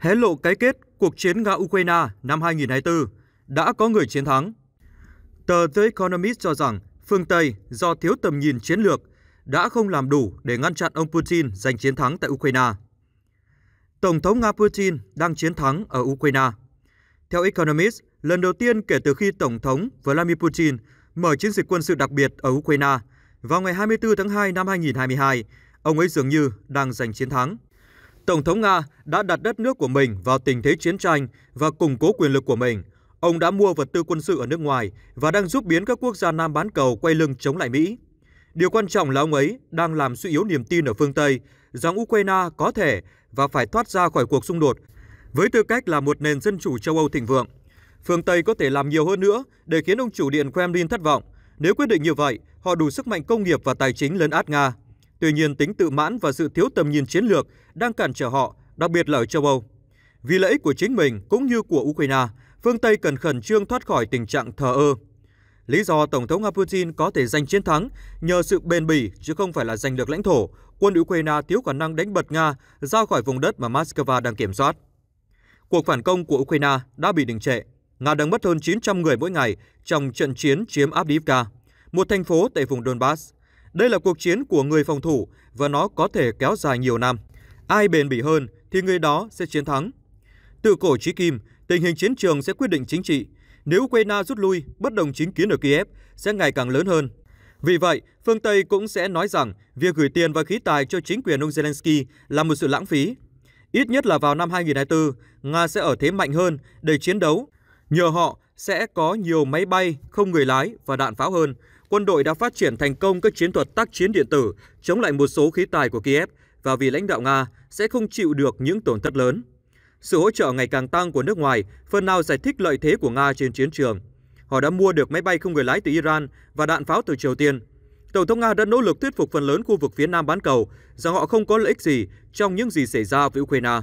hé lộ cái kết cuộc chiến Nga-Ukraine năm 2024 đã có người chiến thắng. Tờ The Economist cho rằng phương Tây do thiếu tầm nhìn chiến lược đã không làm đủ để ngăn chặn ông Putin giành chiến thắng tại Ukraine. Tổng thống Nga Putin đang chiến thắng ở Ukraine. Theo Economist, lần đầu tiên kể từ khi Tổng thống Vladimir Putin mở chiến dịch quân sự đặc biệt ở Ukraine vào ngày 24 tháng 2 năm 2022, ông ấy dường như đang giành chiến thắng. Tổng thống Nga đã đặt đất nước của mình vào tình thế chiến tranh và củng cố quyền lực của mình. Ông đã mua vật tư quân sự ở nước ngoài và đang giúp biến các quốc gia Nam bán cầu quay lưng chống lại Mỹ. Điều quan trọng là ông ấy đang làm suy yếu niềm tin ở phương Tây rằng Ukraine có thể và phải thoát ra khỏi cuộc xung đột với tư cách là một nền dân chủ châu Âu thịnh vượng. Phương Tây có thể làm nhiều hơn nữa để khiến ông chủ điện Kremlin thất vọng. Nếu quyết định như vậy, họ đủ sức mạnh công nghiệp và tài chính lấn át Nga. Tuy nhiên, tính tự mãn và sự thiếu tầm nhìn chiến lược đang cản trở họ, đặc biệt là ở châu Âu. Vì lợi ích của chính mình cũng như của Ukraine, phương Tây cần khẩn trương thoát khỏi tình trạng thờ ơ. Lý do Tổng thống Nga Putin có thể giành chiến thắng nhờ sự bền bỉ chứ không phải là giành được lãnh thổ, quân Ukraine thiếu khả năng đánh bật Nga ra khỏi vùng đất mà Moscow đang kiểm soát. Cuộc phản công của Ukraine đã bị đình trệ. Nga đang mất hơn 900 người mỗi ngày trong trận chiến chiếm Avdiivka, một thành phố tại vùng Donbass. Đây là cuộc chiến của người phòng thủ và nó có thể kéo dài nhiều năm. Ai bền bỉ hơn thì người đó sẽ chiến thắng. Từ cổ chí kim, tình hình chiến trường sẽ quyết định chính trị. Nếu Ukraine rút lui, bất đồng chính kiến ở Kiev sẽ ngày càng lớn hơn. Vì vậy, phương Tây cũng sẽ nói rằng việc gửi tiền và khí tài cho chính quyền ông Zelensky là một sự lãng phí. Ít nhất là vào năm 2024, Nga sẽ ở thế mạnh hơn để chiến đấu. Nhờ họ sẽ có nhiều máy bay không người lái và đạn pháo hơn, quân đội đã phát triển thành công các chiến thuật tác chiến điện tử chống lại một số khí tài của Kiev và vì lãnh đạo Nga sẽ không chịu được những tổn thất lớn. Sự hỗ trợ ngày càng tăng của nước ngoài phần nào giải thích lợi thế của Nga trên chiến trường. Họ đã mua được máy bay không người lái từ Iran và đạn pháo từ Triều Tiên. Tổng thống Nga đã nỗ lực thuyết phục phần lớn khu vực phía Nam bán cầu rằng họ không có lợi ích gì trong những gì xảy ra với Ukraine.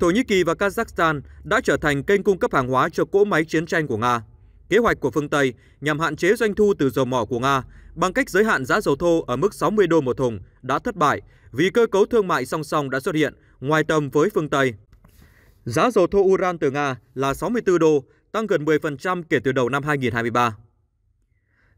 Thổ Nhĩ Kỳ và Kazakhstan đã trở thành kênh cung cấp hàng hóa cho cỗ máy chiến tranh của Nga kế hoạch của phương Tây nhằm hạn chế doanh thu từ dầu mỏ của Nga bằng cách giới hạn giá dầu thô ở mức 60 đô một thùng đã thất bại vì cơ cấu thương mại song song đã xuất hiện ngoài tầm với phương Tây. Giá dầu thô uran từ Nga là 64 đô, tăng gần 10% kể từ đầu năm 2023.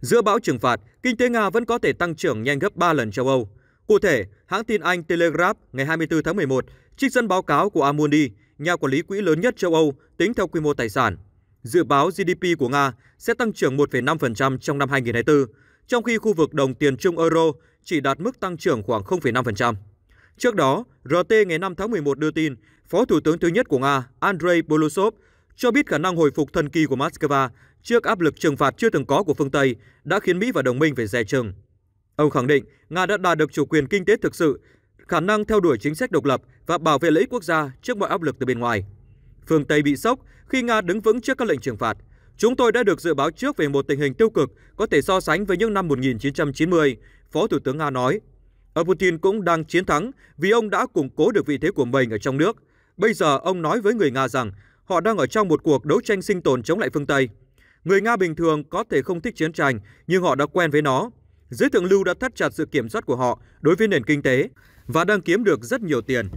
Giữa bão trừng phạt, kinh tế Nga vẫn có thể tăng trưởng nhanh gấp 3 lần châu Âu. Cụ thể, hãng tin Anh Telegraph ngày 24 tháng 11 trích dẫn báo cáo của Amundi, nhà quản lý quỹ lớn nhất châu Âu, tính theo quy mô tài sản – Dự báo GDP của Nga sẽ tăng trưởng 1,5% trong năm 2024, trong khi khu vực đồng tiền chung euro chỉ đạt mức tăng trưởng khoảng 0,5%. Trước đó, RT ngày 5 tháng 11 đưa tin, Phó Thủ tướng thứ nhất của Nga Andrei Bolusov cho biết khả năng hồi phục thần kỳ của Moscow trước áp lực trừng phạt chưa từng có của phương Tây đã khiến Mỹ và đồng minh phải dè chừng. Ông khẳng định Nga đã đạt được chủ quyền kinh tế thực sự, khả năng theo đuổi chính sách độc lập và bảo vệ lợi ích quốc gia trước mọi áp lực từ bên ngoài. Phương Tây bị sốc khi Nga đứng vững trước các lệnh trừng phạt. Chúng tôi đã được dự báo trước về một tình hình tiêu cực có thể so sánh với những năm 1990, Phó Thủ tướng Nga nói. Ông Putin cũng đang chiến thắng vì ông đã củng cố được vị thế của mình ở trong nước. Bây giờ ông nói với người Nga rằng họ đang ở trong một cuộc đấu tranh sinh tồn chống lại phương Tây. Người Nga bình thường có thể không thích chiến tranh, nhưng họ đã quen với nó. Giới thượng lưu đã thắt chặt sự kiểm soát của họ đối với nền kinh tế và đang kiếm được rất nhiều tiền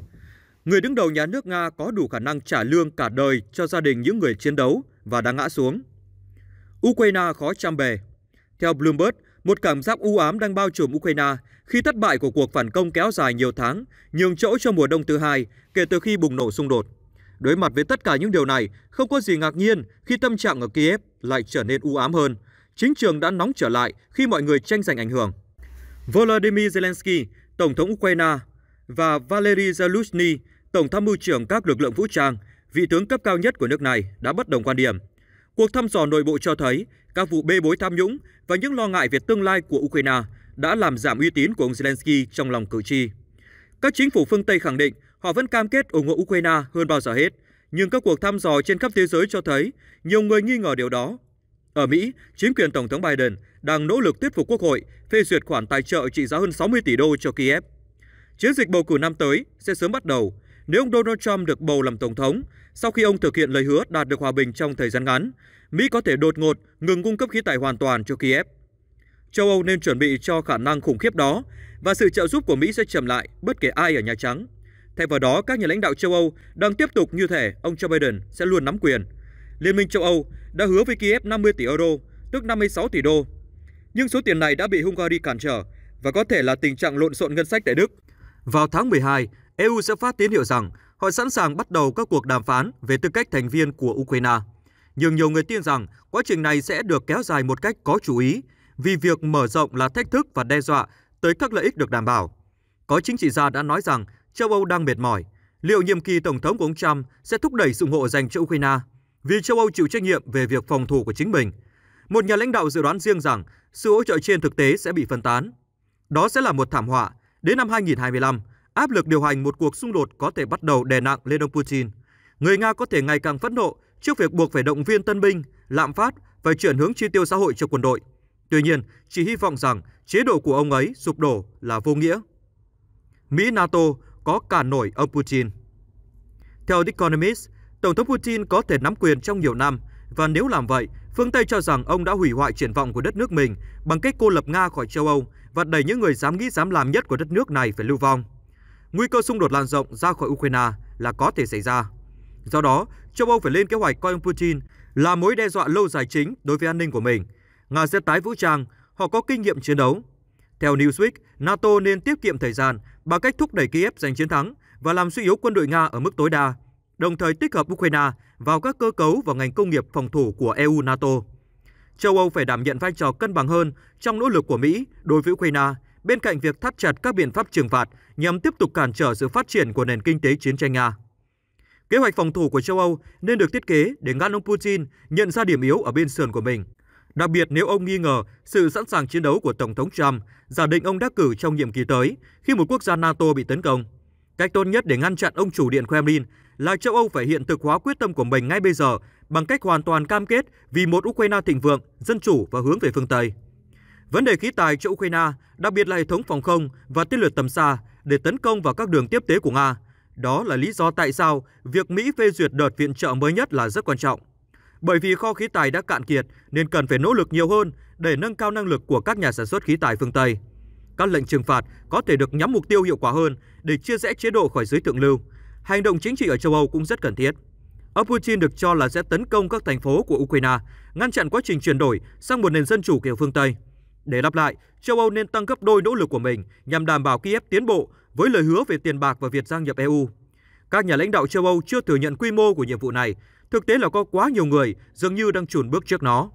người đứng đầu nhà nước Nga có đủ khả năng trả lương cả đời cho gia đình những người chiến đấu và đã ngã xuống. Ukraine khó trăm bề. Theo Bloomberg, một cảm giác u ám đang bao trùm Ukraine khi thất bại của cuộc phản công kéo dài nhiều tháng, nhường chỗ cho mùa đông thứ hai kể từ khi bùng nổ xung đột. Đối mặt với tất cả những điều này, không có gì ngạc nhiên khi tâm trạng ở Kiev lại trở nên u ám hơn. Chính trường đã nóng trở lại khi mọi người tranh giành ảnh hưởng. Volodymyr Zelensky, Tổng thống Ukraine và Valery Zelensky, Tổng tham mưu trưởng các lực lượng vũ trang, vị tướng cấp cao nhất của nước này đã bất đồng quan điểm. Cuộc thăm dò nội bộ cho thấy các vụ bê bối tham nhũng và những lo ngại về tương lai của Ukraine đã làm giảm uy tín của ông Zelensky trong lòng cử tri. Các chính phủ phương Tây khẳng định họ vẫn cam kết ủng hộ Ukraine hơn bao giờ hết, nhưng các cuộc thăm dò trên khắp thế giới cho thấy nhiều người nghi ngờ điều đó. Ở Mỹ, chính quyền Tổng thống Biden đang nỗ lực thuyết phục Quốc hội phê duyệt khoản tài trợ trị giá hơn 60 tỷ đô cho Kiev. Chiến dịch bầu cử năm tới sẽ sớm bắt đầu, nếu ông Donald Trump được bầu làm Tổng thống, sau khi ông thực hiện lời hứa đạt được hòa bình trong thời gian ngắn, Mỹ có thể đột ngột ngừng cung cấp khí tài hoàn toàn cho Kiev. Châu Âu nên chuẩn bị cho khả năng khủng khiếp đó và sự trợ giúp của Mỹ sẽ chậm lại bất kể ai ở Nhà Trắng. Thay vào đó, các nhà lãnh đạo châu Âu đang tiếp tục như thể ông Joe Biden sẽ luôn nắm quyền. Liên minh châu Âu đã hứa với Kiev 50 tỷ euro, tức 56 tỷ đô. Nhưng số tiền này đã bị Hungary cản trở và có thể là tình trạng lộn xộn ngân sách tại Đức. Vào tháng 12, EU sẽ phát tín hiệu rằng họ sẵn sàng bắt đầu các cuộc đàm phán về tư cách thành viên của Ukraine. Nhưng nhiều người tin rằng quá trình này sẽ được kéo dài một cách có chú ý, vì việc mở rộng là thách thức và đe dọa tới các lợi ích được đảm bảo. Có chính trị gia đã nói rằng châu Âu đang mệt mỏi. Liệu nhiệm kỳ Tổng thống của ông Trump sẽ thúc đẩy sự ủng hộ dành cho Ukraine vì châu Âu chịu trách nhiệm về việc phòng thủ của chính mình? Một nhà lãnh đạo dự đoán riêng rằng sự hỗ trợ trên thực tế sẽ bị phân tán. Đó sẽ là một thảm họa. Đến năm 2025, áp lực điều hành một cuộc xung đột có thể bắt đầu đè nặng lên ông Putin. Người Nga có thể ngày càng phẫn nộ trước việc buộc phải động viên tân binh, lạm phát và chuyển hướng chi tiêu xã hội cho quân đội. Tuy nhiên, chỉ hy vọng rằng chế độ của ông ấy sụp đổ là vô nghĩa. Mỹ NATO có cả nổi ông Putin. Theo The Economist, Tổng thống Putin có thể nắm quyền trong nhiều năm và nếu làm vậy, phương Tây cho rằng ông đã hủy hoại triển vọng của đất nước mình bằng cách cô lập Nga khỏi châu Âu và đẩy những người dám nghĩ dám làm nhất của đất nước này phải lưu vong nguy cơ xung đột lan rộng ra khỏi Ukraine là có thể xảy ra. Do đó, châu Âu phải lên kế hoạch coi ông Putin là mối đe dọa lâu dài chính đối với an ninh của mình. Nga sẽ tái vũ trang, họ có kinh nghiệm chiến đấu. Theo Newsweek, NATO nên tiết kiệm thời gian bằng cách thúc đẩy Kiev giành chiến thắng và làm suy yếu quân đội Nga ở mức tối đa, đồng thời tích hợp Ukraine vào các cơ cấu và ngành công nghiệp phòng thủ của EU-NATO. Châu Âu phải đảm nhận vai trò cân bằng hơn trong nỗ lực của Mỹ đối với Ukraine bên cạnh việc thắt chặt các biện pháp trừng phạt nhằm tiếp tục cản trở sự phát triển của nền kinh tế chiến tranh Nga. Kế hoạch phòng thủ của châu Âu nên được thiết kế để ngăn ông Putin nhận ra điểm yếu ở bên sườn của mình, đặc biệt nếu ông nghi ngờ sự sẵn sàng chiến đấu của Tổng thống Trump, giả định ông đắc cử trong nhiệm kỳ tới khi một quốc gia NATO bị tấn công. Cách tốt nhất để ngăn chặn ông chủ điện Kremlin là châu Âu phải hiện thực hóa quyết tâm của mình ngay bây giờ bằng cách hoàn toàn cam kết vì một Ukraine thịnh vượng, dân chủ và hướng về phương Tây. Vấn đề khí tài cho Ukraine, đặc biệt là hệ thống phòng không và tên lửa tầm xa để tấn công vào các đường tiếp tế của Nga. Đó là lý do tại sao việc Mỹ phê duyệt đợt viện trợ mới nhất là rất quan trọng. Bởi vì kho khí tài đã cạn kiệt nên cần phải nỗ lực nhiều hơn để nâng cao năng lực của các nhà sản xuất khí tài phương Tây. Các lệnh trừng phạt có thể được nhắm mục tiêu hiệu quả hơn để chia rẽ chế độ khỏi giới thượng lưu. Hành động chính trị ở châu Âu cũng rất cần thiết. Ông Putin được cho là sẽ tấn công các thành phố của Ukraine, ngăn chặn quá trình chuyển đổi sang một nền dân chủ kiểu phương Tây. Để đáp lại, châu Âu nên tăng gấp đôi nỗ lực của mình nhằm đảm bảo Kiev tiến bộ với lời hứa về tiền bạc và việc gia nhập EU. Các nhà lãnh đạo châu Âu chưa thừa nhận quy mô của nhiệm vụ này, thực tế là có quá nhiều người dường như đang chùn bước trước nó.